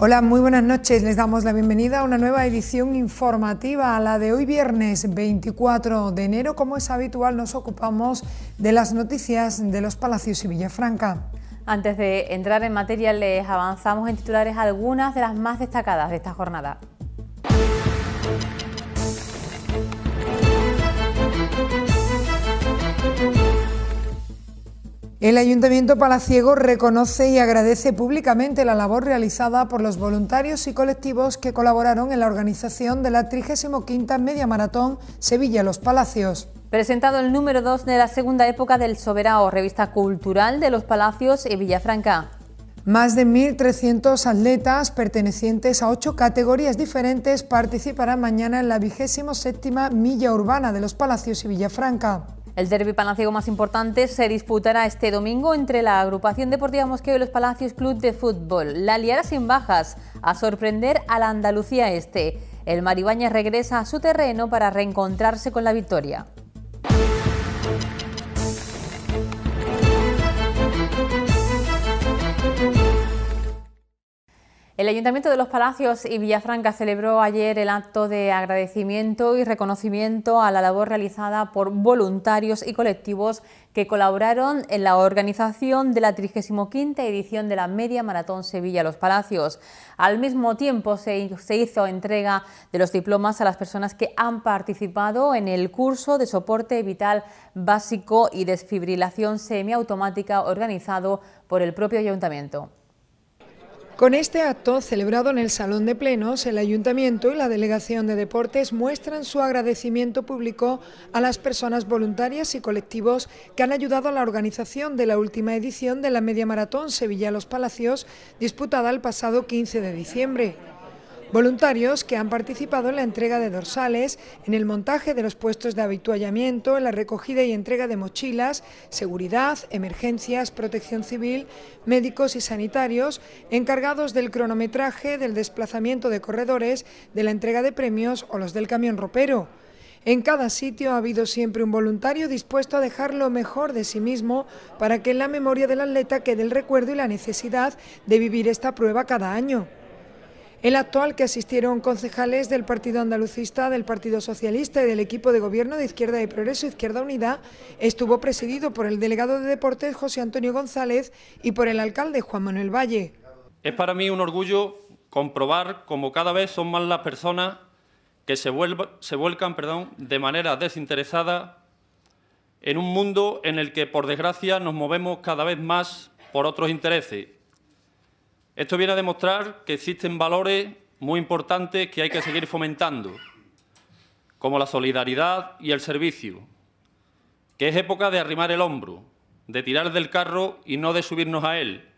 Hola, muy buenas noches. Les damos la bienvenida a una nueva edición informativa, a la de hoy viernes 24 de enero. Como es habitual, nos ocupamos de las noticias de los Palacios y Villafranca. Antes de entrar en materia, les avanzamos en titulares algunas de las más destacadas de esta jornada. El Ayuntamiento Palaciego reconoce y agradece públicamente la labor realizada por los voluntarios y colectivos que colaboraron en la organización de la 35 Media Maratón Sevilla Los Palacios. Presentado el número 2 de la segunda época del Soberao, revista cultural de Los Palacios y Villafranca. Más de 1.300 atletas pertenecientes a ocho categorías diferentes participarán mañana en la 27 Milla Urbana de Los Palacios y Villafranca. El derby palacio más importante se disputará este domingo entre la agrupación deportiva Mosqueo y los Palacios Club de Fútbol. La liará sin bajas a sorprender a la Andalucía Este. El Maribaña regresa a su terreno para reencontrarse con la victoria. El Ayuntamiento de los Palacios y Villafranca celebró ayer el acto de agradecimiento y reconocimiento a la labor realizada por voluntarios y colectivos que colaboraron en la organización de la 35 edición de la Media Maratón Sevilla Los Palacios. Al mismo tiempo se, se hizo entrega de los diplomas a las personas que han participado en el curso de soporte vital básico y desfibrilación semiautomática organizado por el propio Ayuntamiento. Con este acto celebrado en el Salón de Plenos, el Ayuntamiento y la Delegación de Deportes muestran su agradecimiento público a las personas voluntarias y colectivos que han ayudado a la organización de la última edición de la Media Maratón Sevilla Los Palacios, disputada el pasado 15 de diciembre. Voluntarios que han participado en la entrega de dorsales, en el montaje de los puestos de habituallamiento, en la recogida y entrega de mochilas, seguridad, emergencias, protección civil, médicos y sanitarios, encargados del cronometraje, del desplazamiento de corredores, de la entrega de premios o los del camión ropero. En cada sitio ha habido siempre un voluntario dispuesto a dejar lo mejor de sí mismo para que en la memoria del atleta quede el recuerdo y la necesidad de vivir esta prueba cada año. El actual que asistieron concejales del Partido Andalucista, del Partido Socialista y del equipo de gobierno de Izquierda y Progreso Izquierda Unida estuvo presidido por el delegado de Deportes José Antonio González y por el alcalde Juan Manuel Valle. Es para mí un orgullo comprobar cómo cada vez son más las personas que se, vuelcan de manera desinteresada en un mundo en el que, por desgracia, nos movemos cada vez más por otros intereses esto viene a demostrar que existen valores muy importantes que hay que seguir fomentando, como la solidaridad y el servicio, que es época de arrimar el hombro, de tirar del carro y no de subirnos a él.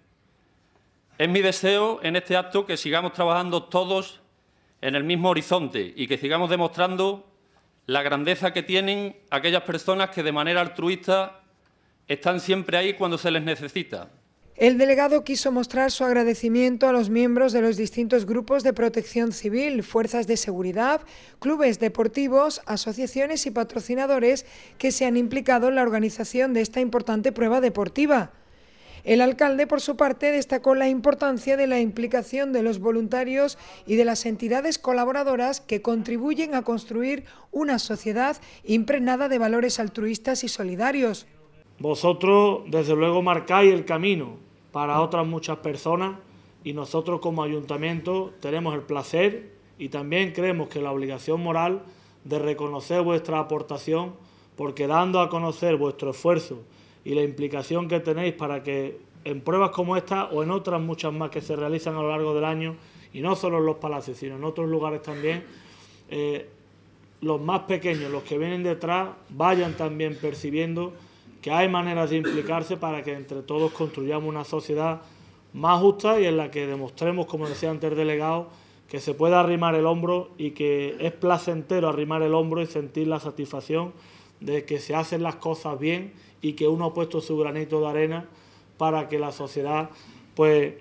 Es mi deseo en este acto que sigamos trabajando todos en el mismo horizonte y que sigamos demostrando la grandeza que tienen aquellas personas que de manera altruista están siempre ahí cuando se les necesita. El delegado quiso mostrar su agradecimiento a los miembros de los distintos grupos de protección civil, fuerzas de seguridad, clubes deportivos, asociaciones y patrocinadores que se han implicado en la organización de esta importante prueba deportiva. El alcalde, por su parte, destacó la importancia de la implicación de los voluntarios y de las entidades colaboradoras que contribuyen a construir una sociedad impregnada de valores altruistas y solidarios. Vosotros, desde luego, marcáis el camino para otras muchas personas y nosotros como ayuntamiento tenemos el placer y también creemos que la obligación moral de reconocer vuestra aportación porque dando a conocer vuestro esfuerzo y la implicación que tenéis para que en pruebas como esta o en otras muchas más que se realizan a lo largo del año, y no solo en los palacios, sino en otros lugares también, eh, los más pequeños, los que vienen detrás, vayan también percibiendo que hay maneras de implicarse para que entre todos construyamos una sociedad más justa y en la que demostremos, como decía antes el delegado, que se puede arrimar el hombro y que es placentero arrimar el hombro y sentir la satisfacción de que se hacen las cosas bien y que uno ha puesto su granito de arena para que la sociedad pues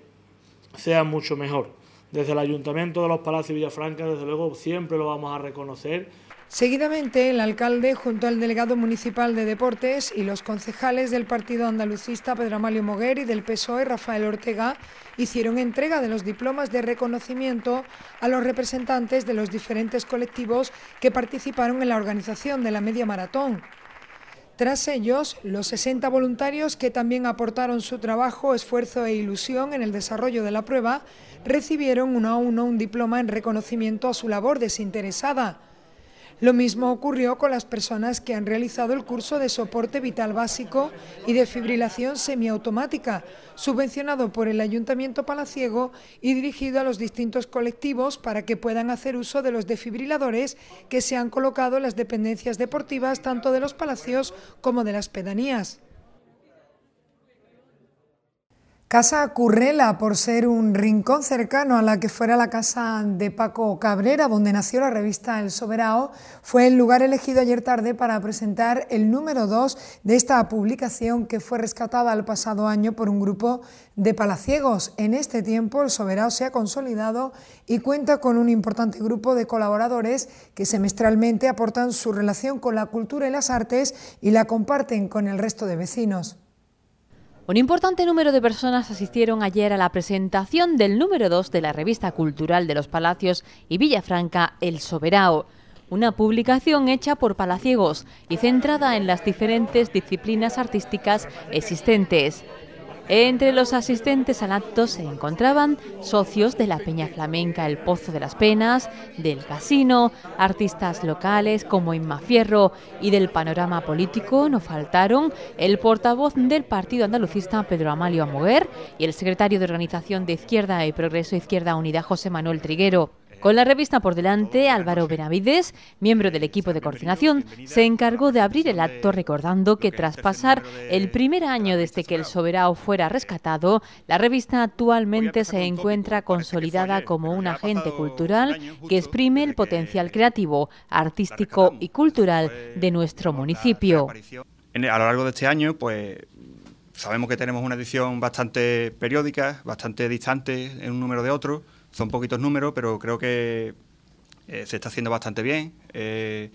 sea mucho mejor. Desde el Ayuntamiento de los Palacios Villafranca, desde luego, siempre lo vamos a reconocer Seguidamente, el alcalde, junto al delegado municipal de Deportes y los concejales del Partido Andalucista Pedro Amalio Moguer y del PSOE Rafael Ortega, hicieron entrega de los diplomas de reconocimiento a los representantes de los diferentes colectivos que participaron en la organización de la media maratón. Tras ellos, los 60 voluntarios que también aportaron su trabajo, esfuerzo e ilusión en el desarrollo de la prueba, recibieron uno a uno un diploma en reconocimiento a su labor desinteresada. Lo mismo ocurrió con las personas que han realizado el curso de soporte vital básico y de fibrilación semiautomática, subvencionado por el Ayuntamiento Palaciego y dirigido a los distintos colectivos para que puedan hacer uso de los defibriladores que se han colocado en las dependencias deportivas tanto de los palacios como de las pedanías. Casa Currela, por ser un rincón cercano a la que fuera la casa de Paco Cabrera, donde nació la revista El Soberao, fue el lugar elegido ayer tarde para presentar el número 2 de esta publicación que fue rescatada el pasado año por un grupo de palaciegos. En este tiempo, El Soberao se ha consolidado y cuenta con un importante grupo de colaboradores que semestralmente aportan su relación con la cultura y las artes y la comparten con el resto de vecinos. Un importante número de personas asistieron ayer a la presentación del número 2 de la revista cultural de los Palacios y Villafranca, El Soberao, una publicación hecha por palaciegos y centrada en las diferentes disciplinas artísticas existentes. Entre los asistentes al acto se encontraban socios de la Peña Flamenca El Pozo de las Penas, del Casino, artistas locales como Inma Fierro y del panorama político no faltaron el portavoz del Partido Andalucista Pedro Amalio Amoguer y el secretario de Organización de Izquierda y Progreso e Izquierda Unida José Manuel Triguero. Con la revista por delante, Álvaro Benavides, miembro del equipo de coordinación, se encargó de abrir el acto recordando que tras pasar el primer año desde que el soberano fuera rescatado, la revista actualmente se encuentra consolidada como un agente cultural que exprime el potencial creativo, artístico y cultural de nuestro municipio. A lo largo de este año, pues sabemos que tenemos una edición bastante periódica, bastante distante en un número de otro. Son poquitos números, pero creo que eh, se está haciendo bastante bien. Eh,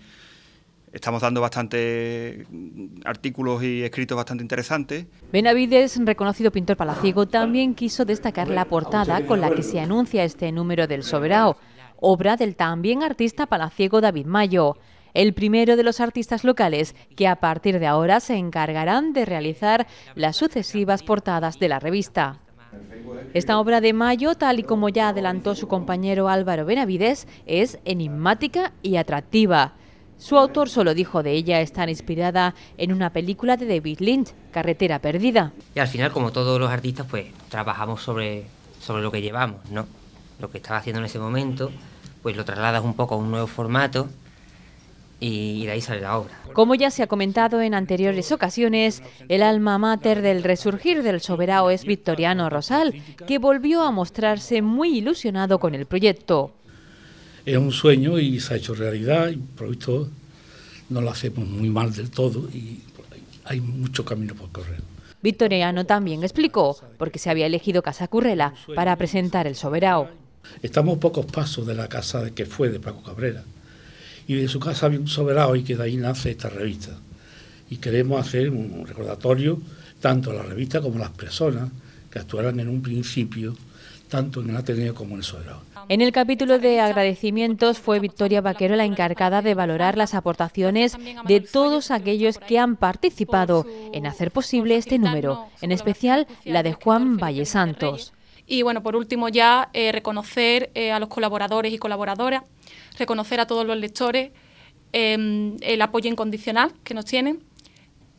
estamos dando bastante mm, artículos y escritos bastante interesantes. Benavides, reconocido pintor palaciego, también quiso destacar la portada con la que se anuncia este número del Soberao, obra del también artista palaciego David Mayo el primero de los artistas locales que a partir de ahora se encargarán de realizar las sucesivas portadas de la revista. Esta obra de Mayo, tal y como ya adelantó su compañero Álvaro Benavides, es enigmática y atractiva. Su autor solo dijo de ella estar inspirada en una película de David Lynch, Carretera Perdida. Y al final, como todos los artistas, pues trabajamos sobre, sobre lo que llevamos, ¿no? Lo que estaba haciendo en ese momento, pues lo trasladas un poco a un nuevo formato y de ahí sale la obra. Como ya se ha comentado en anteriores ocasiones, el alma mater del resurgir del soberano es Victoriano Rosal, que volvió a mostrarse muy ilusionado con el proyecto. Es un sueño y se ha hecho realidad, y por visto no lo hacemos muy mal del todo y hay mucho camino por correr. Victoriano también explicó por qué se había elegido Casa Currela para presentar el soberano. Estamos pocos pasos de la casa que fue de Paco Cabrera. Y de su casa había un soberano y que de ahí nace esta revista. Y queremos hacer un recordatorio tanto a la revista como a las personas que actuaron en un principio tanto en el Ateneo como en el Soberano. En el capítulo de agradecimientos fue Victoria Vaquero la encargada de valorar las aportaciones de todos aquellos que han participado en hacer posible este número, en especial la de Juan Valle Santos. Y bueno, por último ya eh, reconocer eh, a los colaboradores y colaboradoras, reconocer a todos los lectores em, el apoyo incondicional que nos tienen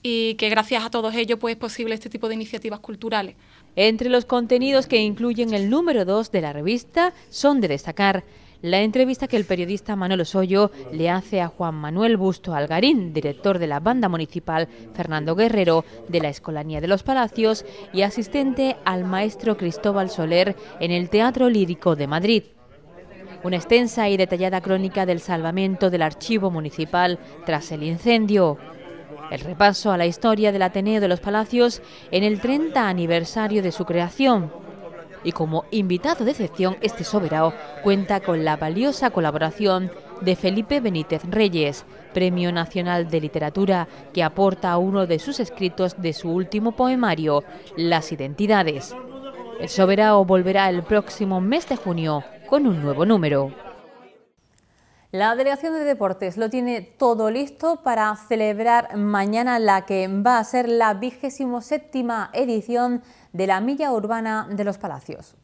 y que gracias a todos ellos pues, es posible este tipo de iniciativas culturales. Entre los contenidos que incluyen el número 2 de la revista son de destacar la entrevista que el periodista Manolo Osoyo le hace a Juan Manuel Busto Algarín, director de la banda municipal Fernando Guerrero de la Escolanía de los Palacios y asistente al maestro Cristóbal Soler en el Teatro Lírico de Madrid. Una extensa y detallada crónica del salvamento del archivo municipal tras el incendio. El repaso a la historia del Ateneo de los Palacios en el 30 aniversario de su creación, y como invitado de excepción este Soberao... cuenta con la valiosa colaboración de Felipe Benítez Reyes, Premio Nacional de Literatura, que aporta uno de sus escritos de su último poemario, Las Identidades. El Soberao volverá el próximo mes de junio con un nuevo número. La Delegación de Deportes lo tiene todo listo para celebrar mañana la que va a ser la vigésimo séptima edición de la milla urbana de los palacios.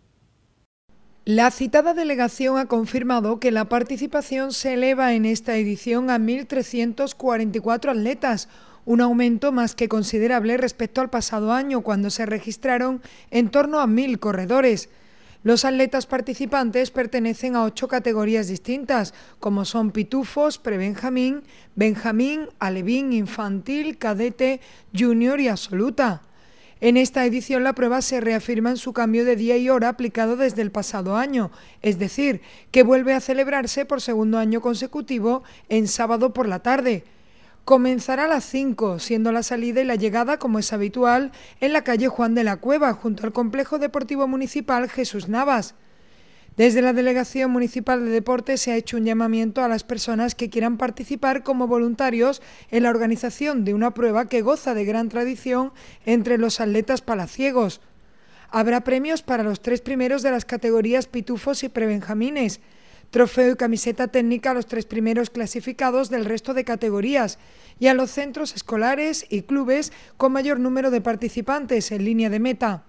La citada delegación ha confirmado que la participación se eleva en esta edición a 1.344 atletas, un aumento más que considerable respecto al pasado año, cuando se registraron en torno a 1.000 corredores. Los atletas participantes pertenecen a ocho categorías distintas, como son pitufos, prebenjamín, benjamín, alevín, infantil, cadete, junior y absoluta. En esta edición la prueba se reafirma en su cambio de día y hora aplicado desde el pasado año, es decir, que vuelve a celebrarse por segundo año consecutivo en sábado por la tarde. Comenzará a las 5, siendo la salida y la llegada, como es habitual, en la calle Juan de la Cueva, junto al Complejo Deportivo Municipal Jesús Navas. Desde la Delegación Municipal de Deportes se ha hecho un llamamiento a las personas que quieran participar como voluntarios en la organización de una prueba que goza de gran tradición entre los atletas palaciegos. Habrá premios para los tres primeros de las categorías pitufos y prebenjamines, trofeo y camiseta técnica a los tres primeros clasificados del resto de categorías y a los centros escolares y clubes con mayor número de participantes en línea de meta.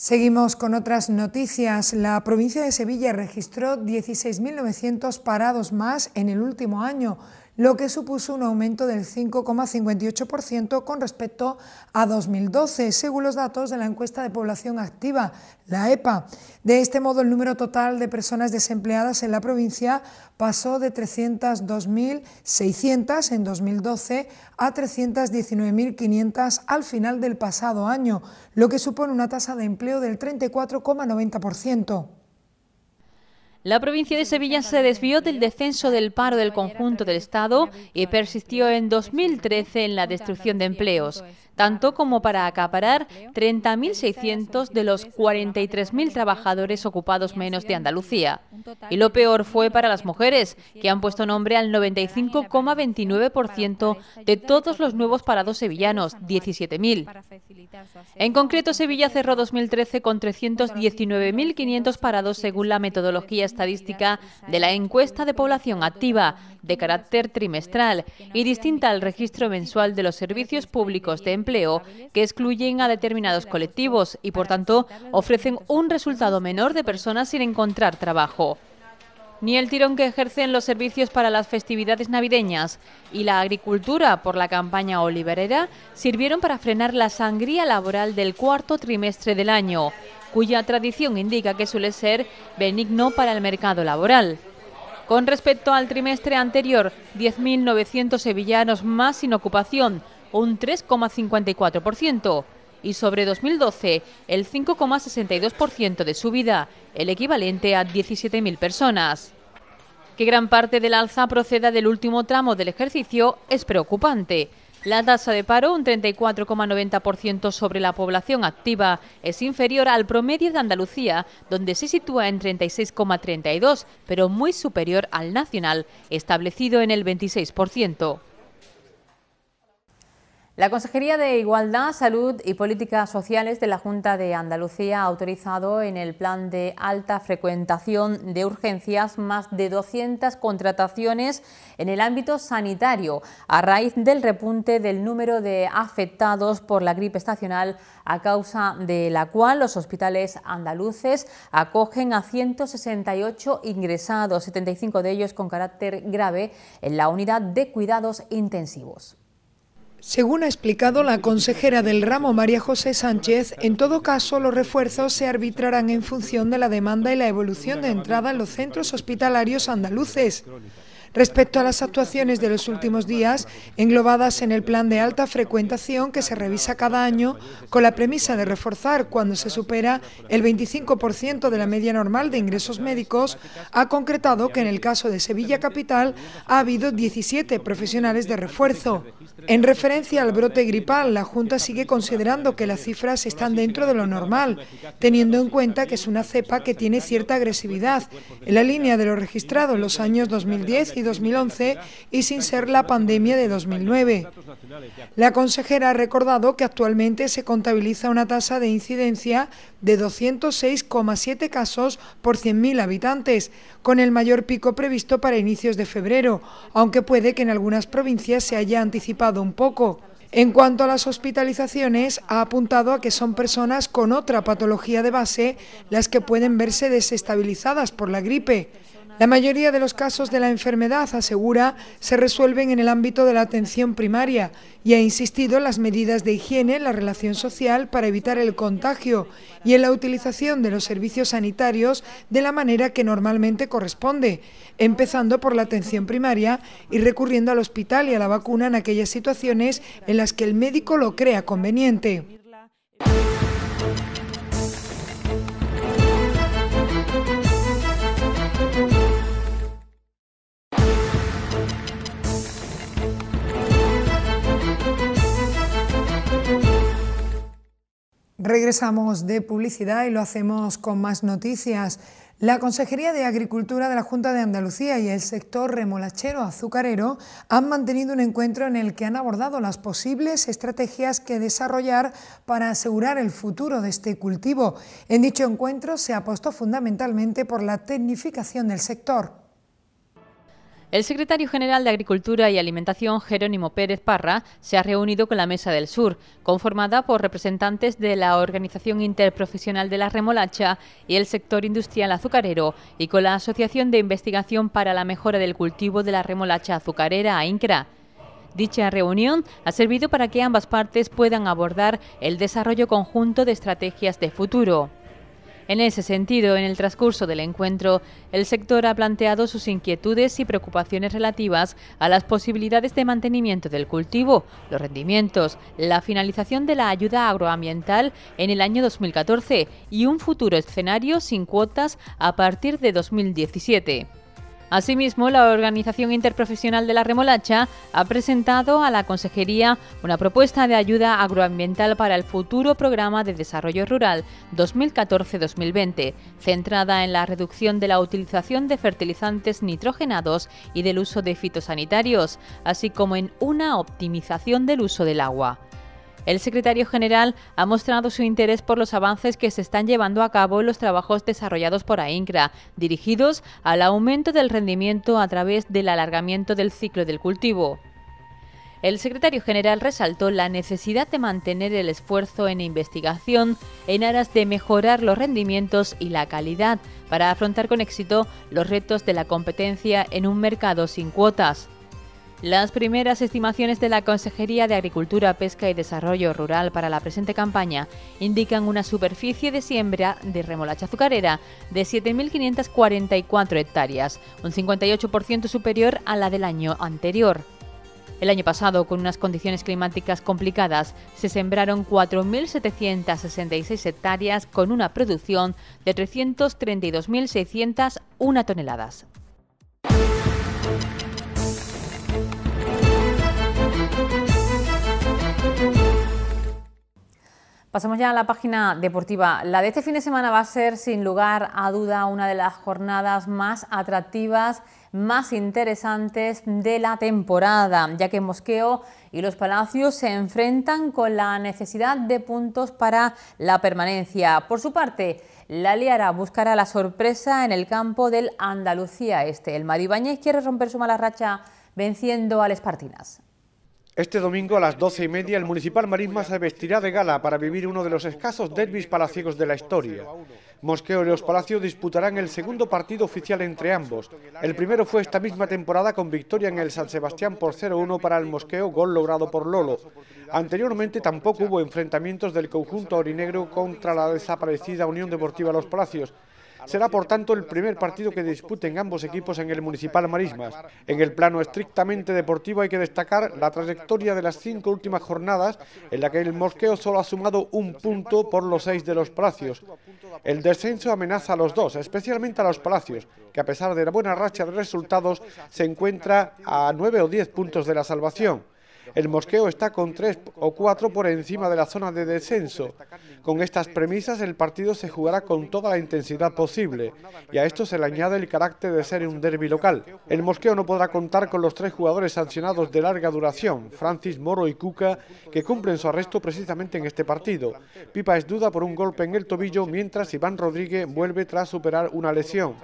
Seguimos con otras noticias. La provincia de Sevilla registró 16.900 parados más en el último año, lo que supuso un aumento del 5,58% con respecto a 2012, según los datos de la encuesta de población activa, la EPA. De este modo, el número total de personas desempleadas en la provincia pasó de 302.600 en 2012 a 319.500 al final del pasado año, lo que supone una tasa de empleo del 34,90%. La provincia de Sevilla se desvió del descenso del paro del conjunto del Estado y persistió en 2013 en la destrucción de empleos tanto como para acaparar 30.600 de los 43.000 trabajadores ocupados menos de Andalucía. Y lo peor fue para las mujeres, que han puesto nombre al 95,29% de todos los nuevos parados sevillanos, 17.000. En concreto, Sevilla cerró 2013 con 319.500 parados según la metodología estadística de la encuesta de población activa de carácter trimestral y distinta al registro mensual de los servicios públicos de empleo que excluyen a determinados colectivos y, por tanto, ofrecen un resultado menor de personas sin encontrar trabajo. Ni el tirón que ejercen los servicios para las festividades navideñas y la agricultura por la campaña oliverera sirvieron para frenar la sangría laboral del cuarto trimestre del año, cuya tradición indica que suele ser benigno para el mercado laboral. Con respecto al trimestre anterior, 10.900 sevillanos más sin ocupación, un 3,54% y sobre 2012 el 5,62% de subida, el equivalente a 17.000 personas. Que gran parte del alza proceda del último tramo del ejercicio es preocupante. La tasa de paro, un 34,90% sobre la población activa, es inferior al promedio de Andalucía, donde se sitúa en 36,32, pero muy superior al nacional, establecido en el 26%. La Consejería de Igualdad, Salud y Políticas Sociales de la Junta de Andalucía ha autorizado en el plan de alta frecuentación de urgencias más de 200 contrataciones en el ámbito sanitario a raíz del repunte del número de afectados por la gripe estacional a causa de la cual los hospitales andaluces acogen a 168 ingresados, 75 de ellos con carácter grave en la unidad de cuidados intensivos. Según ha explicado la consejera del ramo María José Sánchez, en todo caso los refuerzos se arbitrarán en función de la demanda y la evolución de entrada en los centros hospitalarios andaluces respecto a las actuaciones de los últimos días englobadas en el plan de alta frecuentación que se revisa cada año con la premisa de reforzar cuando se supera el 25% de la media normal de ingresos médicos, ha concretado que en el caso de Sevilla Capital ha habido 17 profesionales de refuerzo. En referencia al brote gripal, la Junta sigue considerando que las cifras están dentro de lo normal, teniendo en cuenta que es una cepa que tiene cierta agresividad, en la línea de lo registrado en los años 2010 y 2011 y sin ser la pandemia de 2009. La consejera ha recordado que actualmente se contabiliza una tasa de incidencia de 206,7 casos por 100.000 habitantes, con el mayor pico previsto para inicios de febrero, aunque puede que en algunas provincias se haya anticipado un poco. En cuanto a las hospitalizaciones, ha apuntado a que son personas con otra patología de base las que pueden verse desestabilizadas por la gripe. La mayoría de los casos de la enfermedad, asegura, se resuelven en el ámbito de la atención primaria y ha insistido en las medidas de higiene en la relación social para evitar el contagio y en la utilización de los servicios sanitarios de la manera que normalmente corresponde, empezando por la atención primaria y recurriendo al hospital y a la vacuna en aquellas situaciones en las que el médico lo crea conveniente. Regresamos de publicidad y lo hacemos con más noticias. La Consejería de Agricultura de la Junta de Andalucía y el sector remolachero azucarero han mantenido un encuentro en el que han abordado las posibles estrategias que desarrollar para asegurar el futuro de este cultivo. En dicho encuentro se apostó fundamentalmente por la tecnificación del sector. El secretario general de Agricultura y Alimentación, Jerónimo Pérez Parra, se ha reunido con la Mesa del Sur, conformada por representantes de la Organización Interprofesional de la Remolacha y el sector industrial azucarero, y con la Asociación de Investigación para la Mejora del Cultivo de la Remolacha Azucarera, AINCRA. Dicha reunión ha servido para que ambas partes puedan abordar el desarrollo conjunto de estrategias de futuro. En ese sentido, en el transcurso del encuentro, el sector ha planteado sus inquietudes y preocupaciones relativas a las posibilidades de mantenimiento del cultivo, los rendimientos, la finalización de la ayuda agroambiental en el año 2014 y un futuro escenario sin cuotas a partir de 2017. Asimismo, la Organización Interprofesional de la Remolacha ha presentado a la Consejería una propuesta de ayuda agroambiental para el futuro Programa de Desarrollo Rural 2014-2020, centrada en la reducción de la utilización de fertilizantes nitrogenados y del uso de fitosanitarios, así como en una optimización del uso del agua. El secretario general ha mostrado su interés por los avances que se están llevando a cabo en los trabajos desarrollados por AINCRA, dirigidos al aumento del rendimiento a través del alargamiento del ciclo del cultivo. El secretario general resaltó la necesidad de mantener el esfuerzo en investigación en aras de mejorar los rendimientos y la calidad para afrontar con éxito los retos de la competencia en un mercado sin cuotas. Las primeras estimaciones de la Consejería de Agricultura, Pesca y Desarrollo Rural para la presente campaña indican una superficie de siembra de remolacha azucarera de 7.544 hectáreas, un 58% superior a la del año anterior. El año pasado, con unas condiciones climáticas complicadas, se sembraron 4.766 hectáreas con una producción de 332.601 toneladas. Pasamos ya a la página deportiva. La de este fin de semana va a ser, sin lugar a duda, una de las jornadas más atractivas, más interesantes de la temporada, ya que Mosqueo y los Palacios se enfrentan con la necesidad de puntos para la permanencia. Por su parte, la Liara buscará la sorpresa en el campo del Andalucía Este. El Madibañez quiere romper su mala racha venciendo al Espartinas. Este domingo a las doce y media el Municipal Marisma se vestirá de gala para vivir uno de los escasos derbis palaciegos de la historia. Mosqueo y Los Palacios disputarán el segundo partido oficial entre ambos. El primero fue esta misma temporada con victoria en el San Sebastián por 0-1 para el Mosqueo, gol logrado por Lolo. Anteriormente tampoco hubo enfrentamientos del conjunto orinegro contra la desaparecida Unión Deportiva Los Palacios. Será por tanto el primer partido que disputen ambos equipos en el Municipal Marismas. En el plano estrictamente deportivo hay que destacar la trayectoria de las cinco últimas jornadas en la que el Mosqueo solo ha sumado un punto por los seis de los Palacios. El descenso amenaza a los dos, especialmente a los Palacios, que a pesar de la buena racha de resultados se encuentra a nueve o diez puntos de la salvación. El mosqueo está con tres o cuatro por encima de la zona de descenso. Con estas premisas el partido se jugará con toda la intensidad posible y a esto se le añade el carácter de ser un derby local. El mosqueo no podrá contar con los tres jugadores sancionados de larga duración, Francis, Moro y Cuca, que cumplen su arresto precisamente en este partido. Pipa es duda por un golpe en el tobillo mientras Iván Rodríguez vuelve tras superar una lesión.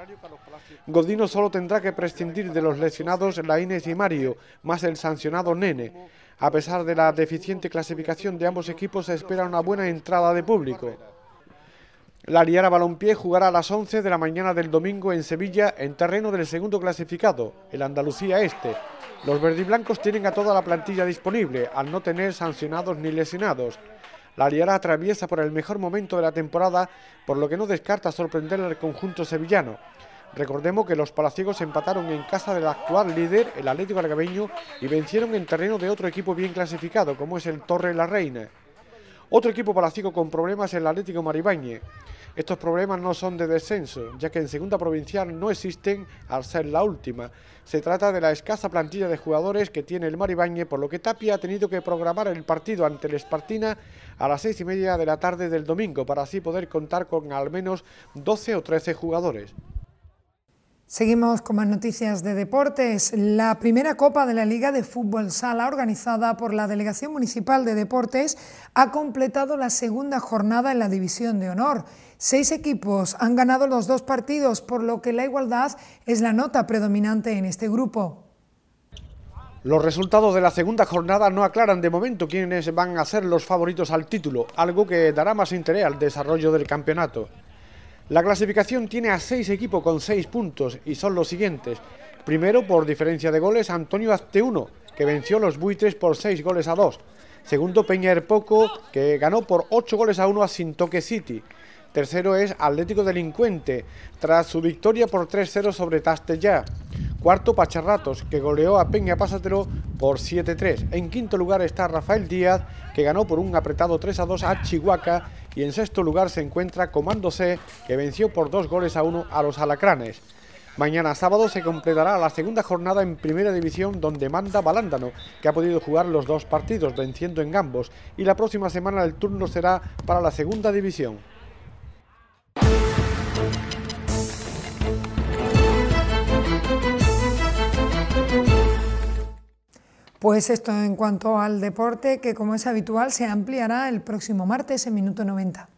Godino solo tendrá que prescindir de los lesionados Inés y Mario, más el sancionado Nene. A pesar de la deficiente clasificación de ambos equipos, se espera una buena entrada de público. La Liara Balompié jugará a las 11 de la mañana del domingo en Sevilla, en terreno del segundo clasificado, el Andalucía Este. Los verdiblancos tienen a toda la plantilla disponible, al no tener sancionados ni lesionados. La Liara atraviesa por el mejor momento de la temporada, por lo que no descarta sorprender al conjunto sevillano. Recordemos que los palaciegos empataron en casa del actual líder, el Atlético Algabeño, y vencieron en terreno de otro equipo bien clasificado, como es el Torre La Reina. Otro equipo palaciego con problemas es el Atlético Maribañe. Estos problemas no son de descenso, ya que en segunda provincial no existen al ser la última. Se trata de la escasa plantilla de jugadores que tiene el Maribañe, por lo que Tapia ha tenido que programar el partido ante el Espartina a las seis y media de la tarde del domingo, para así poder contar con al menos 12 o 13 jugadores. Seguimos con más noticias de deportes. La primera Copa de la Liga de Fútbol Sala, organizada por la Delegación Municipal de Deportes, ha completado la segunda jornada en la División de Honor. Seis equipos han ganado los dos partidos, por lo que la igualdad es la nota predominante en este grupo. Los resultados de la segunda jornada no aclaran de momento quiénes van a ser los favoritos al título, algo que dará más interés al desarrollo del campeonato. La clasificación tiene a seis equipos con seis puntos y son los siguientes. Primero, por diferencia de goles, Antonio Azteuno, que venció los buitres por seis goles a dos. Segundo, Peña Erpoco, que ganó por ocho goles a uno a Sintoque City. Tercero es Atlético Delincuente, tras su victoria por 3-0 sobre Tastella. Cuarto, Pacharratos, que goleó a Peña Pásatero por 7-3. En quinto lugar está Rafael Díaz, que ganó por un apretado 3-2 a Chihuahua y en sexto lugar se encuentra Comando C, que venció por dos goles a uno a los alacranes. Mañana sábado se completará la segunda jornada en Primera División donde manda Balándano, que ha podido jugar los dos partidos venciendo en Gambos, y la próxima semana el turno será para la Segunda División. Pues esto en cuanto al deporte, que como es habitual se ampliará el próximo martes en minuto 90.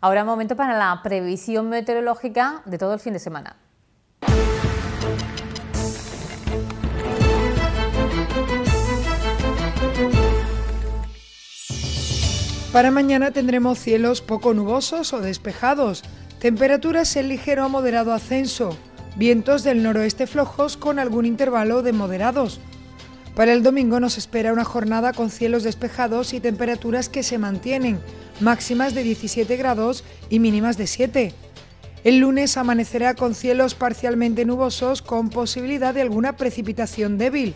Ahora momento para la previsión meteorológica de todo el fin de semana. Para mañana tendremos cielos poco nubosos o despejados, temperaturas en ligero a moderado ascenso, vientos del noroeste flojos con algún intervalo de moderados, para el domingo nos espera una jornada con cielos despejados y temperaturas que se mantienen, máximas de 17 grados y mínimas de 7. El lunes amanecerá con cielos parcialmente nubosos con posibilidad de alguna precipitación débil,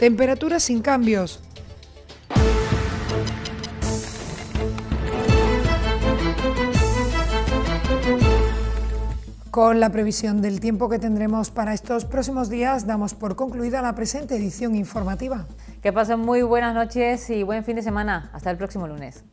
temperaturas sin cambios. Con la previsión del tiempo que tendremos para estos próximos días, damos por concluida la presente edición informativa. Que pasen muy buenas noches y buen fin de semana. Hasta el próximo lunes.